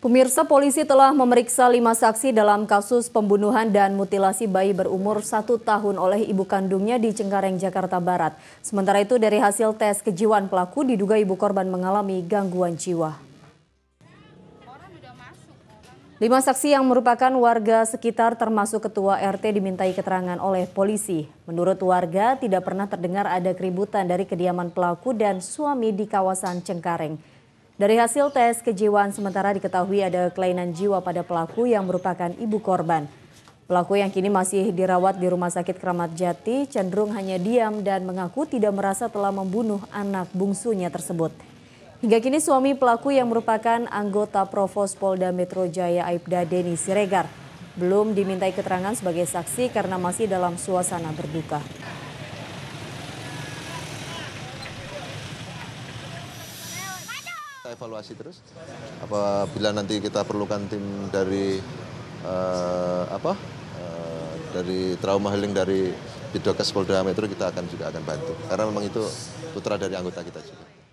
Pemirsa polisi telah memeriksa lima saksi dalam kasus pembunuhan dan mutilasi bayi berumur satu tahun oleh ibu kandungnya di Cengkareng, Jakarta Barat. Sementara itu dari hasil tes kejiwaan pelaku diduga ibu korban mengalami gangguan jiwa. Lima saksi yang merupakan warga sekitar termasuk ketua RT dimintai keterangan oleh polisi. Menurut warga, tidak pernah terdengar ada keributan dari kediaman pelaku dan suami di kawasan Cengkareng. Dari hasil tes kejiwaan sementara diketahui ada kelainan jiwa pada pelaku yang merupakan ibu korban. Pelaku yang kini masih dirawat di Rumah Sakit Keramat Jati cenderung hanya diam dan mengaku tidak merasa telah membunuh anak bungsunya tersebut. Hingga kini suami pelaku yang merupakan anggota Provos Polda Metro Jaya Aibda Deni Siregar belum dimintai keterangan sebagai saksi karena masih dalam suasana berduka. evaluasi terus. Apabila nanti kita perlukan tim dari uh, apa uh, dari trauma healing dari Bidokes Polda Metro kita akan juga akan bantu karena memang itu putra dari anggota kita juga.